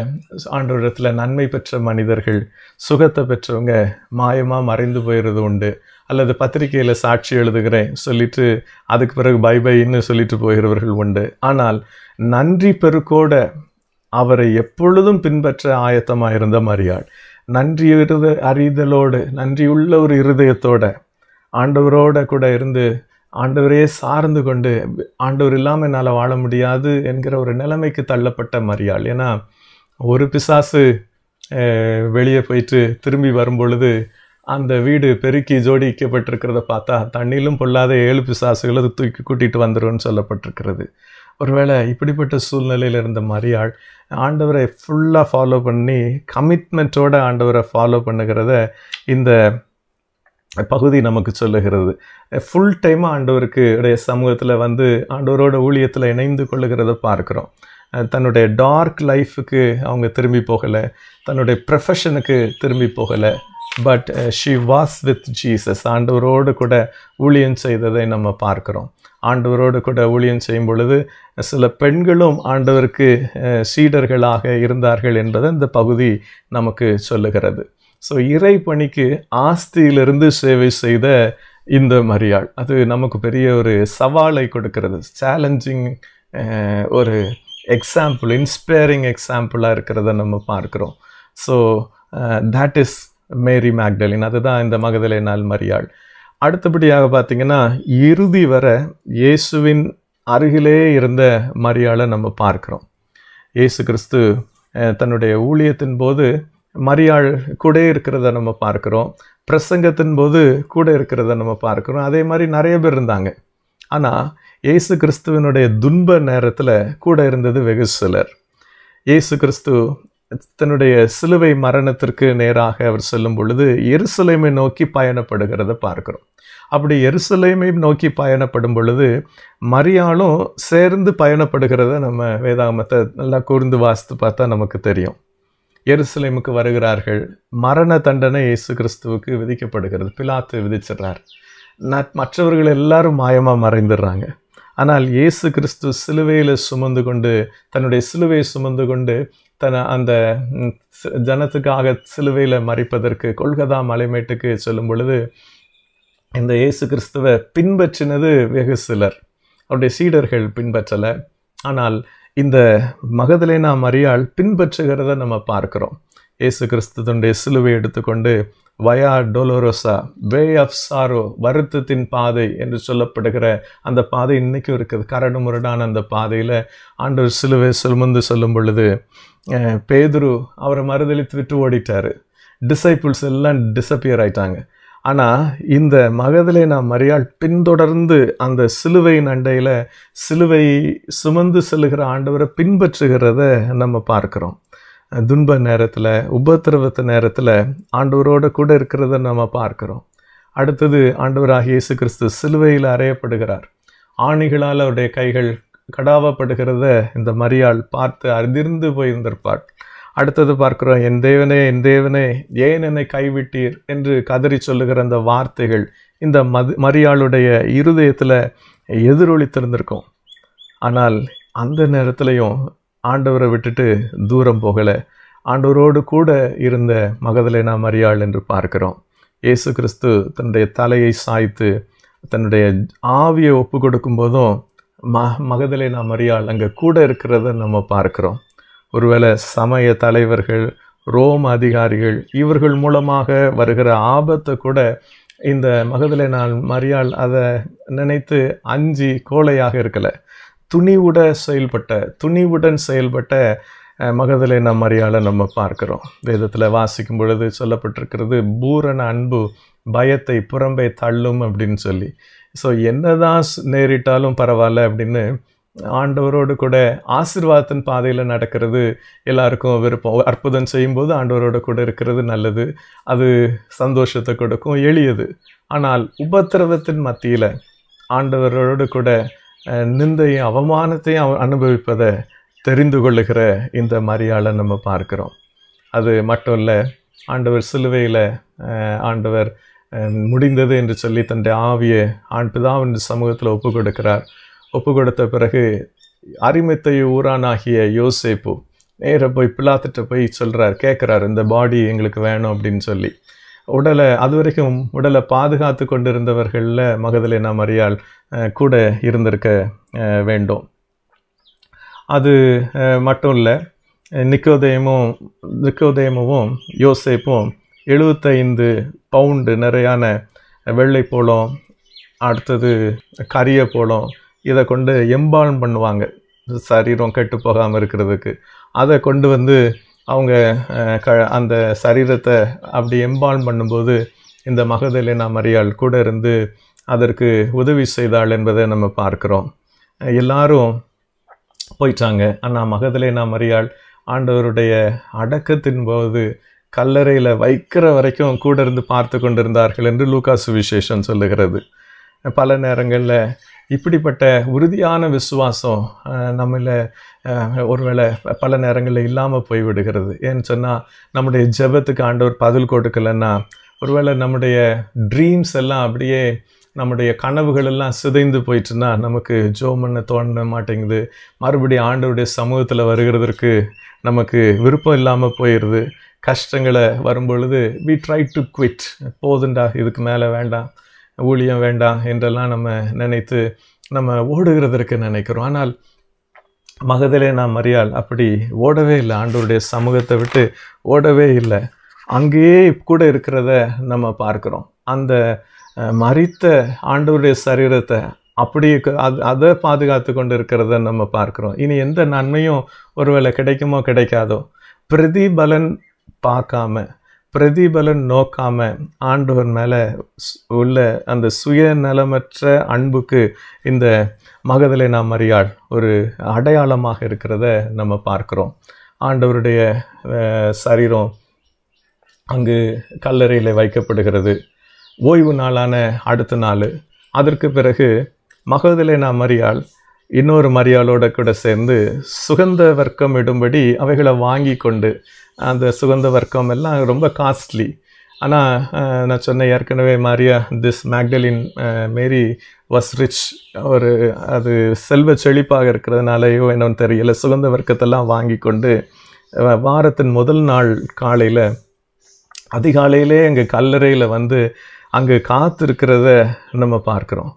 ஆண்டோரத்தில் நன்மை பெற்ற மனிதர்கள் சுகத்தை பெற்றவங்க மாயமாக மறைந்து போயிடுறது உண்டு அல்லது பத்திரிகையில் சாட்சி எழுதுகிறேன் சொல்லிட்டு அதுக்கு பிறகு பை பைன்னு சொல்லிட்டு போகிறவர்கள் உண்டு ஆனால் நன்றி பெருக்கோட அவரை எப்பொழுதும் பின்பற்ற ஆயத்தமாக இருந்த மரியாள் நன்றி இருத அறிதலோடு நன்றியுள்ள ஒரு இருதயத்தோட ஆண்டவரோட கூட இருந்து ஆண்டவரையே சார்ந்து கொண்டு ஆண்டவர் இல்லாமல் என்னால் வாழ முடியாது என்கிற ஒரு நிலைமைக்கு தள்ளப்பட்ட மரியாள் ஏன்னா ஒரு பிசாசு வெளியே போயிட்டு திரும்பி வரும்பொழுது அந்த வீடு பெருக்கி ஜோடிக்கப்பட்டிருக்கிறத பார்த்தா தண்ணியிலும் பொல்லாத ஏழு பிசாசுகளை தூக்கி கூட்டிகிட்டு வந்துடும் சொல்லப்பட்டிருக்கிறது ஒருவேளை இப்படிப்பட்ட சூழ்நிலையில் இருந்த மரியாள் ஆண்டவரை ஃபுல்லாக ஃபாலோ பண்ணி கமிட்மெண்ட்டோடு ஆண்டவரை ஃபாலோ பண்ணுகிறத இந்த பகுதி நமக்கு சொல்லுகிறது ஃபுல் டைம் ஆண்டவருக்கு உடைய சமூகத்தில் வந்து ஆண்டவரோட ஊழியத்தில் இணைந்து கொள்ளுகிறத பார்க்குறோம் தன்னுடைய டார்க் லைஃபுக்கு அவங்க திரும்பி போகலை தன்னுடைய ப்ரொஃபஷனுக்கு திரும்பி போகலை but she was with Jesus ஆண்டவரோடு கூட ஊழியம் செய்ததை நம்ம பார்க்குறோம் ஆண்டவரோடு கூட ஊழியம் செய்யும் பொழுது சில பெண்களும் ஆண்டவருக்கு சீடர்களாக இருந்தார்கள் என்பதை இந்த பகுதி நமக்கு சொல்லுகிறது ஸோ இறை பணிக்கு ஆஸ்தியிலிருந்து சேவை செய்த இந்த மரியாள் அது நமக்கு பெரிய ஒரு சவாலை கொடுக்கிறது சேலஞ்சிங் ஒரு எக்ஸாம்பிள் இன்ஸ்பைரிங் எக்ஸாம்பிளாக இருக்கிறத நம்ம பார்க்குறோம் so that is Mary Magdalene அதுதான் இந்த மகதலை நாள் மரியாள் அடுத்தபடியாக பார்த்திங்கன்னா இறுதி வர இயேசுவின் அருகிலே இருந்த மரியாளை நம்ம பார்க்குறோம் இயேசு கிறிஸ்து தன்னுடைய ஊழியத்தின் போது மரியாள் கூட இருக்கிறத நம்ம பார்க்குறோம் பிரசங்கத்தின் போது கூட இருக்கிறத நம்ம பார்க்குறோம் அதே மாதிரி நிறைய பேர் இருந்தாங்க ஆனால் இயேசு கிறிஸ்துவனுடைய துன்ப நேரத்தில் கூட இருந்தது வெகு சிலர் இயேசு கிறிஸ்து தன்னுடைய சிலுவை மரணத்திற்கு நேராக அவர் செல்லும் பொழுது எருசலேமை நோக்கி பயணப்படுகிறத பார்க்குறோம் அப்படி எருசலேமை நோக்கி பயணப்படும் பொழுது மரியாளும் சேர்ந்து பயணப்படுகிறத நம்ம வேதாமத்தை நல்லா கூர்ந்து வாசித்து பார்த்தா நமக்கு தெரியும் எருசலேமுக்கு வருகிறார்கள் மரண தண்டனை இயேசு கிறிஸ்துவுக்கு விதிக்கப்படுகிறது பிலாத்து விதிச்சிடுறார் மற்றவர்கள் எல்லாரும் மாயமாக மறைந்துடுறாங்க ஆனால் இயேசு கிறிஸ்து சிலுவையில் சுமந்து கொண்டு தன்னுடைய சிலுவையை சுமந்து கொண்டு தன் அந்த ஜனத்துக்காக சிலுவையில் மறைப்பதற்கு கொல்கதா மலைமேட்டுக்கு சொல்லும் பொழுது இந்த இயேசு கிறிஸ்துவை பின்பற்றினது வெகு சிலர் அவருடைய சீடர்கள் பின்பற்றலை ஆனால் இந்த மகதலேனா மரியாள் பின்பற்றுகிறத நம்ம பார்க்குறோம் ஏசு கிறிஸ்துடைய சிலுவை எடுத்துக்கொண்டு வயா டொலோரோசா வே ஆஃப் சாரோ வருத்தத்தின் பாதை என்று சொல்லப்படுகிற அந்த பாதை இன்றைக்கும் இருக்குது கரடு முரடான அந்த பாதையில் ஆண்டவர் சிலுவை சுமந்து சொல்லும் பொழுது பேதுரு அவரை மறுதளித்து விட்டு ஓடிட்டார் டிசைபிள்ஸ் எல்லாம் டிசப்பியர் ஆயிட்டாங்க ஆனால் இந்த மகதிலே நான் மரியாள் பின்தொடர்ந்து அந்த சிலுவையின் அண்டையில் சிலுவை சுமந்து செல்லுகிற ஆண்டவரை பின்பற்றுகிறத நம்ம பார்க்குறோம் துன்ப நேரத்தில் உபத்திரவத்து நேரத்தில் ஆண்டவரோட கூட இருக்கிறத நம்ம பார்க்குறோம் அடுத்தது ஆண்டவராக இயேசு கிறிஸ்து சிலுவையில் அறையப்படுகிறார் ஆணிகளால் அவருடைய கைகள் கடாவப்படுகிறத இந்த மரியாள் பார்த்து அறிந்திருந்து போயிருந்திருப்பாள் அடுத்தது பார்க்கிறோம் என் தேவனே என் தேவனே ஏன் என்னை கைவிட்டீர் என்று கதறி சொல்லுகிற அந்த வார்த்தைகள் இந்த மது மரியாளுடைய இருதயத்தில் எதிரொலித்திருந்திருக்கும் ஆனால் அந்த நேரத்திலையும் ஆண்டவரை விட்டுட்டு தூரம் போகலை ஆண்டவரோடு கூட இருந்த மகதலேனா மரியாள் என்று பார்க்கிறோம் இயேசு கிறிஸ்து தன்னுடைய தலையை சாய்த்து தன்னுடைய ஆவியை ஒப்பு கொடுக்கும் போதும் ம மகதலேனா மரியாள் அங்கே கூட இருக்கிறத நம்ம பார்க்குறோம் ஒருவேளை சமய தலைவர்கள் ரோம் அதிகாரிகள் இவர்கள் மூலமாக வருகிற ஆபத்தை கூட இந்த மகதலை நாள் மரியாள் அதை நினைத்து அஞ்சு கோழையாக இருக்கலை துணிவுட செயல்பட்ட துணிவுடன் செயல்பட்ட மகதலை நம் மரியாதை நம்ம பார்க்குறோம் வேதத்தில் வாசிக்கும் பொழுது சொல்லப்பட்டிருக்கிறது பூரண அன்பு பயத்தை புறம்பை தள்ளும் அப்படின்னு சொல்லி ஸோ என்னதான் நேரிட்டாலும் பரவாயில்ல அப்படின்னு ஆண்டவரோடு கூட ஆசிர்வாதத்தின் பாதையில் நடக்கிறது எல்லாருக்கும் விருப்பம் அற்புதம் செய்யும்போது ஆண்டவரோடு கூட இருக்கிறது நல்லது அது சந்தோஷத்தை கொடுக்கும் எளியது ஆனால் உபத்திரவத்தின் மத்தியில் ஆண்டவரோடு கூட நிந்தையும் அவமானத்தையும் அனுபவிப்பதை தெரிந்து கொள்ளுகிற இந்த மரியாதை நம்ம பார்க்குறோம் அது மட்டும் இல்லை ஆண்டவர் சிலுவையில் ஆண்டவர் முடிந்தது என்று சொல்லி தன்னுடைய ஆவியை ஆண்டுதான் இந்த சமூகத்தில் ஒப்பு கொடுக்கிறார் ஒப்பு கொடுத்த பிறகு அரிமத்தைய ஊரானாகிய யோசேப்பு நேராக போய் பிளாத்துட்டு போய் சொல்கிறார் கேட்குறார் இந்த பாடி எங்களுக்கு வேணும் அப்படின்னு சொல்லி உடலை அது வரைக்கும் உடலை பாதுகாத்து கொண்டிருந்தவர்களில் மகதலேனா மரியால் கூட இருந்திருக்க வேண்டும் அது மட்டும் இல்லை நிக்கோதயமும் நிக்கோதயமும் யோசேப்பும் எழுபத்தைந்து பவுண்டு நிறையான வெள்ளை போலம் அடுத்தது கரிய போலம் இதை கொண்டு எம்பால் பண்ணுவாங்க சரீரம் கெட்டு போகாமல் இருக்கிறதுக்கு அதை கொண்டு வந்து அவங்க க அந்த சரீரத்தை அப்படி எம்பால் பண்ணும்போது இந்த மகதலினா மரியாள் கூட இருந்து அதற்கு உதவி செய்தாள் என்பதை நம்ம பார்க்குறோம் எல்லாரும் போயிட்டாங்க ஆனால் மகதலினா மரியாள் ஆண்டவருடைய அடக்கத்தின் போது கல்லறையில் வைக்கிற வரைக்கும் கூட இருந்து பார்த்து கொண்டிருந்தார்கள் என்று லூகாசு விசேஷம் சொல்லுகிறது பல நேரங்களில் இப்படிப்பட்ட உறுதியான விசுவாசம் நம்மள ஒருவேளை பல நேரங்களில் இல்லாமல் போய்விடுகிறது ஏன்னு சொன்னால் நம்முடைய ஜபத்துக்கு ஆண்டவர் பதில் கொடுக்கலன்னா ஒருவேளை நம்முடைய ட்ரீம்ஸ் எல்லாம் அப்படியே நம்முடைய கனவுகளெல்லாம் சிதைந்து போயிட்டுன்னா நமக்கு ஜோ பண்ண தோண்ட மாட்டேங்குது மறுபடியும் ஆண்டவருடைய சமூகத்தில் வருகிறதற்கு நமக்கு விருப்பம் இல்லாமல் போயிடுது கஷ்டங்களை வரும்பொழுது வி ட்ரை டு குவிட் போதுண்டா இதுக்கு மேலே வேண்டாம் ஊழியம் வேண்டாம் என்றெல்லாம் நம்ம நினைத்து நம்ம ஓடுகிறதற்கு நினைக்கிறோம் ஆனால் மகதிலே நாம் மறியால் அப்படி ஓடவே இல்லை ஆண்டோருடைய சமூகத்தை விட்டு ஓடவே இல்லை அங்கேயே கூட இருக்கிறத நம்ம பார்க்குறோம் அந்த மறித்த ஆண்டவருடைய சரீரத்தை அப்படி அது அதை பாதுகாத்து கொண்டு இருக்கிறத நம்ம பார்க்குறோம் இனி எந்த நன்மையும் ஒருவேளை கிடைக்குமோ கிடைக்காதோ பிரதிபலன் பார்க்காம பிரதிபலன் நோக்காம ஆண்டவர் மேலே உள்ள அந்த சுயநலமற்ற அன்புக்கு இந்த மகதலை நாம் அறியாள் ஒரு அடையாளமாக இருக்கிறத நம்ம பார்க்குறோம் ஆண்டவருடைய சரீரம் அங்கு கல்லறையில் வைக்கப்படுகிறது ஓய்வு நாளான அடுத்த நாள் அதற்கு பிறகு மகதலை நாம் அறியாள் இன்னொரு மரியாளோட கூட சேர்ந்து சுகந்த வர்க்கம் இடும்படி அவைகளை வாங்கி கொண்டு அந்த சுகந்த வர்க்கம் எல்லாம் ரொம்ப காஸ்ட்லி ஆனால் நான் சொன்னேன் ஏற்கனவே Maria this Magdalene Mary was rich ஒரு அது செல்வ செழிப்பாக இருக்கிறதுனாலையோ என்னன்னு தெரியல சுகந்த வர்க்கத்தெல்லாம் வாங்கி கொண்டு வாரத்தின் முதல் நாள் காலையில் அதிகாலையிலே எங்கள் கல்லறையில் வந்து அங்கே காத்திருக்கிறத நம்ம பார்க்குறோம்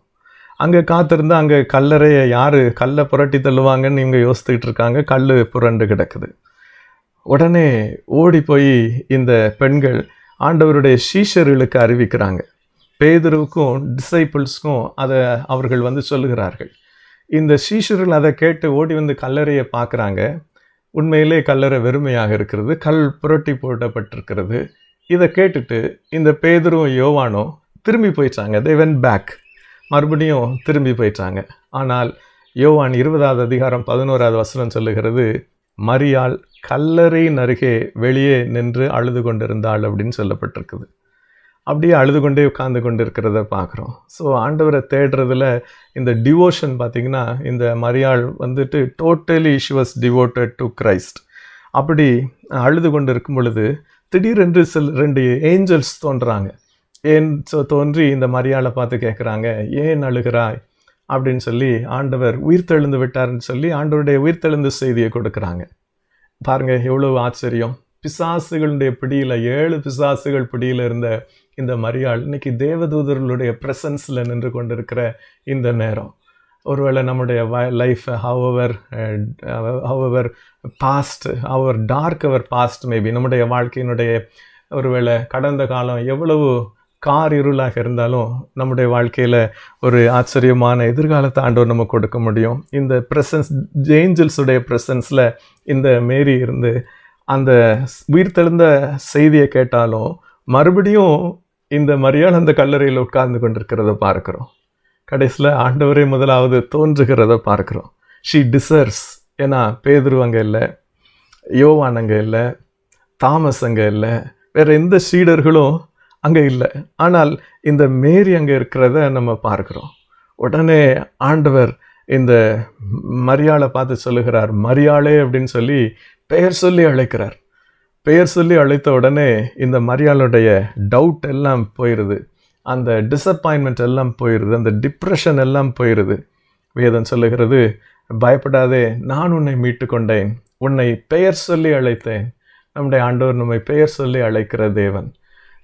அங்கே காத்திருந்தால் அங்கே கல்லறையை யார் கல்லை புரட்டி தள்ளுவாங்கன்னு இவங்க யோசித்துக்கிட்டு இருக்காங்க கல் புரண்டு கிடக்குது உடனே ஓடி போய் இந்த பெண்கள் ஆண்டவருடைய சீஷர்களுக்கு அறிவிக்கிறாங்க பேதருவுக்கும் டிசைபிள்ஸ்க்கும் அதை அவர்கள் வந்து சொல்லுகிறார்கள் இந்த சீஷர்கள் அதை கேட்டு ஓடி வந்து கல்லறையை பார்க்குறாங்க உண்மையிலே கல்லறை வெறுமையாக இருக்கிறது கல் புரட்டி போடப்பட்டிருக்கிறது இதை கேட்டுட்டு இந்த பேதரும் யோவானும் திரும்பி போயிட்டாங்க தே வென் பேக் மறுபடியும் திரும்பி போயிட்டாங்க ஆனால் யோவான் இருபதாவது அதிகாரம் பதினோராவது வசனம் சொல்லுகிறது மரியாள் கல்லறையின் அருகே வெளியே நின்று அழுது கொண்டிருந்தாள் அப்படின்னு சொல்லப்பட்டிருக்குது அப்படியே அழுது கொண்டே உட்கார்ந்து கொண்டு இருக்கிறத பார்க்குறோம் ஸோ ஆண்டவரை தேடுறதுல இந்த டிவோஷன் பார்த்திங்கன்னா இந்த மரியாள் வந்துட்டு totally she was devoted to Christ அப்படி அழுது கொண்டு இருக்கும் பொழுது திடீரென்று சில ரெண்டு ஏஞ்சல்ஸ் தோன்றாங்க ஏன் ஸோ தோன்றி இந்த மரியாளை பார்த்து கேட்குறாங்க ஏன் அழுகிறாய் அப்படின்னு சொல்லி ஆண்டவர் உயிர்த்தெழுந்து விட்டார்னு சொல்லி ஆண்டவருடைய உயிர்த்தெழுந்து செய்தியை கொடுக்குறாங்க பாருங்கள் எவ்வளவு ஆச்சரியம் பிசாசுகளுடைய பிடியில் ஏழு பிசாசுகள் பிடியில் இருந்த இந்த மரியாள் இன்னைக்கு தேவதூதர்களுடைய ப்ரெசன்ஸில் நின்று கொண்டிருக்கிற இந்த நேரம் ஒருவேளை நம்முடைய வ life however however past our dark our past maybe நம்முடைய வாழ்க்கையினுடைய ஒருவேளை கடந்த காலம் எவ்வளவு கார் இருளாக இருந்தாலும் நம்முடைய வாழ்க்கையில் ஒரு ஆச்சரியமான எதிர்காலத்தை ஆண்டோர் நம்ம கொடுக்க முடியும் இந்த ப்ரெசன்ஸ் ஜெய்ஞ்சல்ஸுடைய ப்ரெசன்ஸில் இந்த மேரி இருந்து அந்த உயிர் தெழுந்த செய்தியை கேட்டாலும் மறுபடியும் இந்த மரியாள் அந்த கல்லறையில் உட்கார்ந்து கொண்டிருக்கிறத பார்க்குறோம் கடைசியில் ஆண்டவரே முதலாவது தோன்றுகிறத பார்க்குறோம் ஷீ டிசர்ஸ் ஏன்னா பேதுருவங்க இல்லை யோவானங்க இல்லை தாமஸ் அங்கே இல்லை வேறு எந்த சீடர்களும் அங்கே இல்லை ஆனால் இந்த மேரி அங்கே இருக்கிறத நம்ம பார்க்குறோம் உடனே ஆண்டவர் இந்த மரியாளை பார்த்து சொல்லுகிறார் மரியாளே அப்படின்னு சொல்லி பெயர் சொல்லி அழைக்கிறார் பெயர் சொல்லி அழைத்த உடனே இந்த மரியாளுடைய டவுட் எல்லாம் போயிடுது அந்த டிசப்பாயின்மெண்ட் எல்லாம் போயிடுது அந்த டிப்ரெஷன் எல்லாம் போயிடுது வேதம் சொல்லுகிறது பயப்படாதே நான் உன்னை மீட்டு கொண்டேன் உன்னை பெயர் சொல்லி அழைத்தேன் நம்முடைய ஆண்டவர் நம்மை பெயர் சொல்லி அழைக்கிற தேவன்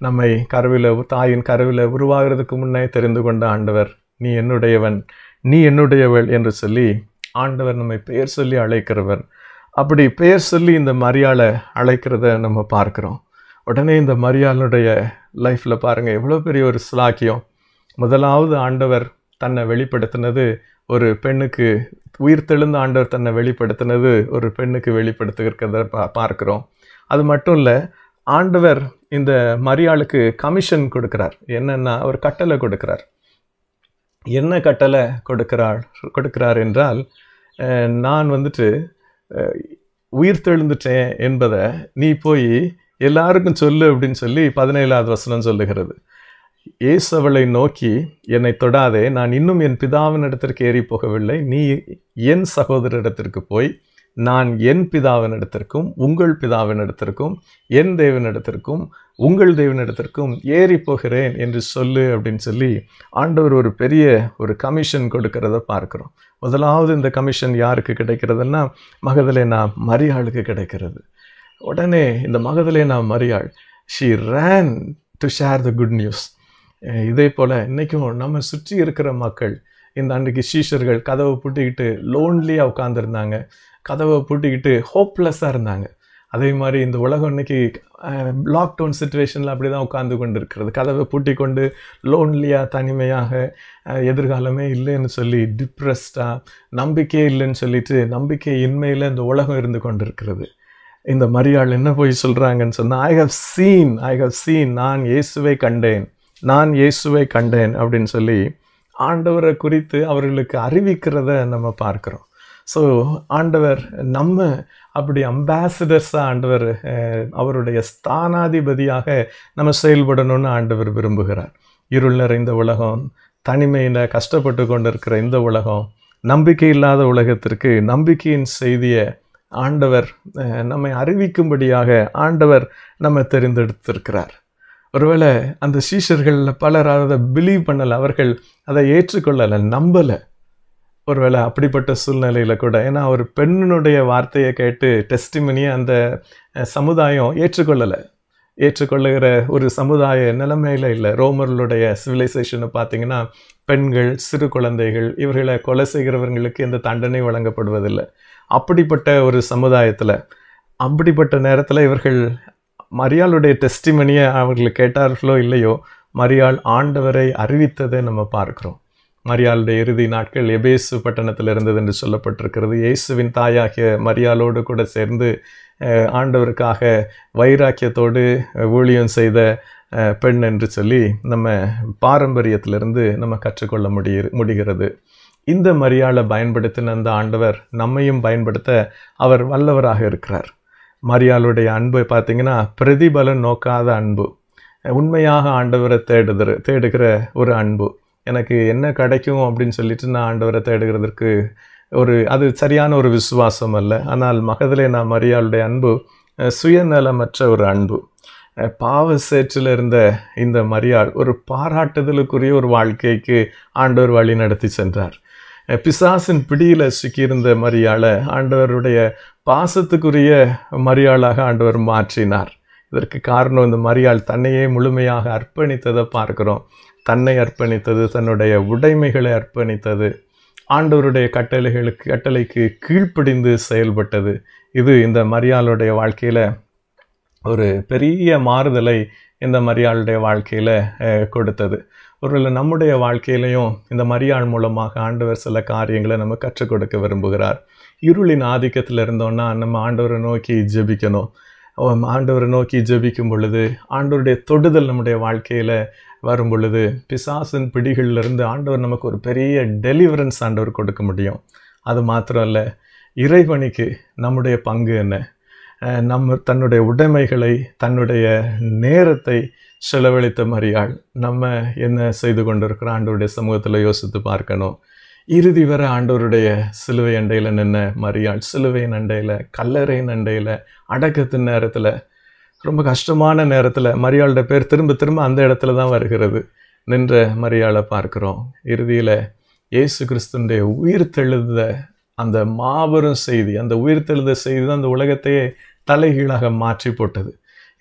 நம்மை கருவில் தாயின் கருவில் உருவாகிறதுக்கு முன்னே தெரிந்து கொண்ட ஆண்டவர் நீ என்னுடையவன் நீ என்னுடையவள் என்று சொல்லி ஆண்டவர் நம்மை பெயர் சொல்லி அழைக்கிறவர் அப்படி பெயர் சொல்லி இந்த மரியாலை அழைக்கிறத நம்ம பார்க்குறோம் உடனே இந்த மரியாளுடைய லைஃப்பில் பாருங்கள் எவ்வளோ பெரிய ஒரு சிலாக்கியம் முதலாவது ஆண்டவர் தன்னை வெளிப்படுத்தினது ஒரு பெண்ணுக்கு உயிர் தெழுந்த ஆண்டவர் தன்னை வெளிப்படுத்தினது ஒரு பெண்ணுக்கு வெளிப்படுத்துகிறத பா பார்க்குறோம் அது மட்டும் இல்லை ஆண்டவர் இந்த மரியாளுக்கு கமிஷன் கொடுக்குறார் என்னென்னா அவர் கட்டளை கொடுக்குறார் என்ன கட்டளை கொடுக்கிறாள் கொடுக்கிறார் என்றால் நான் வந்துட்டு உயிர் தெழுந்துட்டேன் என்பதை நீ போய் எல்லாருக்கும் சொல்லு அப்படின்னு சொல்லி பதினேழாவது வசனம் சொல்லுகிறது இயேசவளை நோக்கி என்னை தொடாதே நான் இன்னும் என் பிதாவின் இடத்திற்கு ஏறி போகவில்லை நீ என் இடத்திற்கு போய் நான் என் பிதாவினிடத்திற்கும் உங்கள் பிதாவினிடத்திற்கும் என் தேவனிடத்திற்கும் உங்கள் தேவனிடத்திற்கும் ஏறி போகிறேன் என்று சொல்லு அப்படின்னு சொல்லி ஆண்டவர் ஒரு பெரிய ஒரு கமிஷன் கொடுக்கிறத பார்க்குறோம் முதலாவது இந்த கமிஷன் யாருக்கு கிடைக்கிறதுன்னா மகதலே நான் மரியாளுக்கு கிடைக்கிறது உடனே இந்த மகதலை நான் மரியாள் she ran to share the good news இதே போல் இன்றைக்கும் நம்ம சுற்றி இருக்கிற மக்கள் இந்த அன்றைக்கு சீஷர்கள் கதவை பூட்டிக்கிட்டு லோன்லியாக உட்காந்துருந்தாங்க கதவை பூட்டிக்கிட்டு ஹோப்லெஸ்ஸாக இருந்தாங்க அதே மாதிரி இந்த உலகம் இன்னைக்கு லாக்டவுன் சுச்சுவேஷனில் அப்படி தான் உட்காந்து கொண்டு இருக்கிறது கதவை பூட்டி கொண்டு லோன்லியாக தனிமையாக எதிர்காலமே இல்லைன்னு சொல்லி டிப்ரெஸ்டாக நம்பிக்கையே இல்லைன்னு சொல்லிட்டு நம்பிக்கை இன்மையில் இந்த உலகம் இருந்து கொண்டு இருக்கிறது இந்த மரியாள் என்ன போய் சொல்கிறாங்கன்னு சொன்னால் I have seen I have seen நான் இயேசுவை கண்டேன் நான் இயேசுவை கண்டேன் அப்படின்னு சொல்லி ஆண்டவரை குறித்து அவர்களுக்கு அறிவிக்கிறத நம்ம பார்க்குறோம் ஸோ ஆண்டவர் நம்ம அப்படி அம்பாசிடர்ஸாக ஆண்டவர் அவருடைய ஸ்தானாதிபதியாக நம்ம செயல்படணும்னு ஆண்டவர் விரும்புகிறார் இருள் நிறைந்த உலகம் தனிமையில் கஷ்டப்பட்டு கொண்டு இருக்கிற இந்த உலகம் நம்பிக்கை இல்லாத உலகத்திற்கு நம்பிக்கையின் செய்தியை ஆண்டவர் நம்மை அறிவிக்கும்படியாக ஆண்டவர் நம்ம தெரிந்தெடுத்திருக்கிறார் ஒருவேளை அந்த சீஷர்களில் பலர் அதை பிலீவ் பண்ணலை அவர்கள் அதை ஏற்றுக்கொள்ளலை நம்பலை ஒருவேளை அப்படிப்பட்ட சூழ்நிலையில் கூட ஏன்னா ஒரு பெண்ணினுடைய வார்த்தையை கேட்டு டெஸ்டிமனியை அந்த சமுதாயம் ஏற்றுக்கொள்ளலை ஏற்றுக்கொள்ளுகிற ஒரு சமுதாய நிலைமையில் இல்லை ரோமர்களுடைய சிவிலைசேஷனை பார்த்திங்கன்னா பெண்கள் சிறு குழந்தைகள் இவர்களை கொலை செய்கிறவர்களுக்கு எந்த தண்டனை வழங்கப்படுவதில்லை அப்படிப்பட்ட ஒரு சமுதாயத்தில் அப்படிப்பட்ட நேரத்தில் இவர்கள் மரியாளுடைய டெஸ்டிமனியை அவர்கள் கேட்டார்களோ இல்லையோ மரியாள் ஆண்டவரை அறிவித்ததை நம்ம பார்க்குறோம் மரியாளுடைய இறுதி நாட்கள் எபேசு பட்டணத்தில் இருந்தது என்று சொல்லப்பட்டிருக்கிறது இயேசுவின் தாயாகிய மரியாளோடு கூட சேர்ந்து ஆண்டவருக்காக வைராக்கியத்தோடு ஊழியம் செய்த பெண் என்று சொல்லி நம்ம பாரம்பரியத்திலிருந்து நம்ம கற்றுக்கொள்ள முடிய முடிகிறது இந்த மரியாளை பயன்படுத்தின அந்த ஆண்டவர் நம்மையும் பயன்படுத்த அவர் வல்லவராக இருக்கிறார் மரியாளுடைய அன்பு பார்த்திங்கன்னா பிரதிபலன் நோக்காத அன்பு உண்மையாக ஆண்டவரை தேடுகிற தேடுகிற ஒரு அன்பு எனக்கு என்ன கிடைக்கும் அப்படின்னு சொல்லிட்டு நான் ஆண்டவரை தேடுகிறதற்கு ஒரு அது சரியான ஒரு விசுவாசம் அல்ல ஆனால் மகதிலே நான் மரியாளுடைய அன்பு சுயநலமற்ற ஒரு அன்பு பாவ சேற்றில் இருந்த இந்த மரியாள் ஒரு பாராட்டுதலுக்குரிய ஒரு வாழ்க்கைக்கு ஆண்டவர் வழி நடத்தி சென்றார் பிசாசின் பிடியில் சிக்கியிருந்த மரியாளை ஆண்டவருடைய பாசத்துக்குரிய மரியாளாக ஆண்டவர் மாற்றினார் இதற்கு காரணம் இந்த மரியாள் தன்னையே முழுமையாக அர்ப்பணித்ததை பார்க்குறோம் தன்னை அர்ப்பணித்தது தன்னுடைய உடைமைகளை அர்ப்பணித்தது ஆண்டவருடைய கட்டளைகளுக்கு கட்டளைக்கு கீழ்ப்படிந்து செயல்பட்டது இது இந்த மரியாளுடைய வாழ்க்கையில் ஒரு பெரிய மாறுதலை இந்த மரியாளுடைய வாழ்க்கையில் கொடுத்தது ஒருவேளை நம்முடைய வாழ்க்கையிலையும் இந்த மரியாள் மூலமாக ஆண்டவர் சில காரியங்களை நம்ம கற்றுக் கொடுக்க விரும்புகிறார் இருளின் ஆதிக்கத்தில் இருந்தோன்னா நம்ம ஆண்டவரை நோக்கி ஜெபிக்கணும் ஆண்டவரை நோக்கி ஜெபிக்கும் பொழுது ஆண்டவருடைய தொடுதல் நம்முடைய வாழ்க்கையில் வரும் பொழுது பிசாசின் பிடிகளிலிருந்து ஆண்டவர் நமக்கு ஒரு பெரிய டெலிவரன்ஸ் ஆண்டவர் கொடுக்க முடியும் அது மாத்திரம் இல்லை இறைவனுக்கு நம்முடைய பங்கு என்ன நம்ம தன்னுடைய உடைமைகளை தன்னுடைய நேரத்தை செலவழித்த மறியாள் நம்ம என்ன செய்து கொண்டிருக்கிறோம் ஆண்டவருடைய சமூகத்தில் யோசித்து பார்க்கணும் இறுதி வர ஆண்டோருடைய சிலுவை அண்டையில் நின்ன மறியாள் சிலுவையின் அண்டையில் கல்லறையின் அண்டையில் அடக்கத்தின் நேரத்தில் ரொம்ப கஷ்டமான நேரத்தில் மரியாளோட பேர் திரும்ப திரும்ப அந்த இடத்துல தான் வருகிறது நின்ற மரியாளை பார்க்குறோம் இறுதியில் இயேசு கிறிஸ்துடைய உயிர் தெழுந்த அந்த மாபெரும் செய்தி அந்த உயிர் தெழுந்த செய்தி தான் அந்த உலகத்தையே தலைகீழாக மாற்றி போட்டது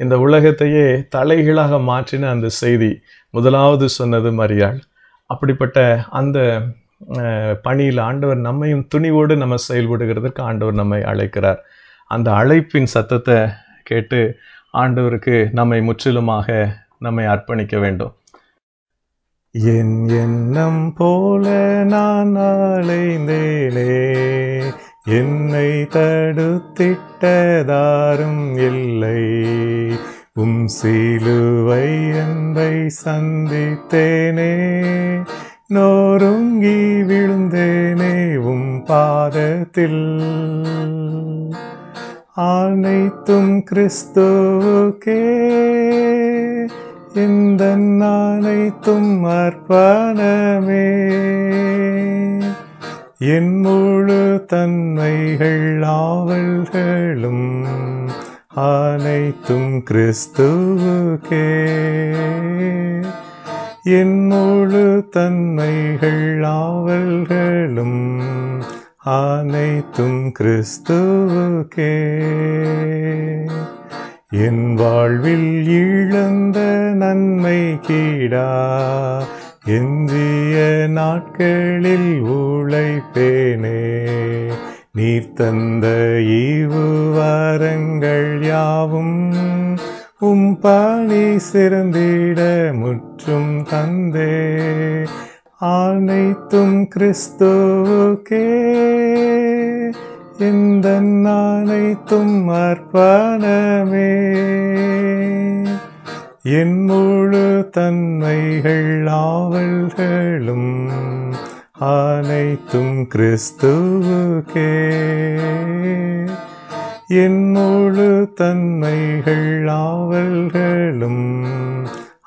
இந்த உலகத்தையே தலைகீழாக மாற்றின அந்த செய்தி முதலாவது சொன்னது மரியாள் அப்படிப்பட்ட அந்த பணியில் ஆண்டவர் நம்மையும் துணிவோடு நம்ம செயல்படுகிறதுக்கு ஆண்டவர் நம்மை அழைக்கிறார் அந்த அழைப்பின் சத்தத்தை கேட்டு ஆண்டவருக்கு நம்மை முற்றிலுமாக நம்மை அர்ப்பணிக்க வேண்டும் என் எண்ணம் போல நான் அலைந்தேனே என்னை தடுத்திட்டதாரும் இல்லை உம் சீலுவை என்பை சந்தித்தேனே நோருங்கி விழுந்தேனே உம் பாதத்தில் அனைத்தும் கிறிஸ்துவுக்கே இந்த அனைத்தும் அற்பணமே என் முழு தன்மைகள் ஆவல்களும் அனைத்தும் கிறிஸ்துவுக்கே என் முழு தன்மைகள் ஆவல்களும் அனைத்தும் கிறிஸ்துவுக்கே என் வாழ்வில் இழந்த நன்மை கீடா எந்திய நாட்களில் உழைப்பேனே நீர் தந்த ஈவு வாரங்கள் யாவும் உம் பாணி சிறந்திட முற்றும் தந்தே அனைத்தும் கிறிஸ்துவுக்கே இந்த அனைத்தும் அற்பணமே என் முழு தன்மைகள் ஆவல்களும் அனைத்தும் கிறிஸ்துவுக்கே என் முழு தன்மைகள் ஆவல்களும்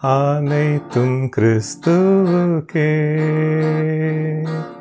आने तुम क्रिस्तु के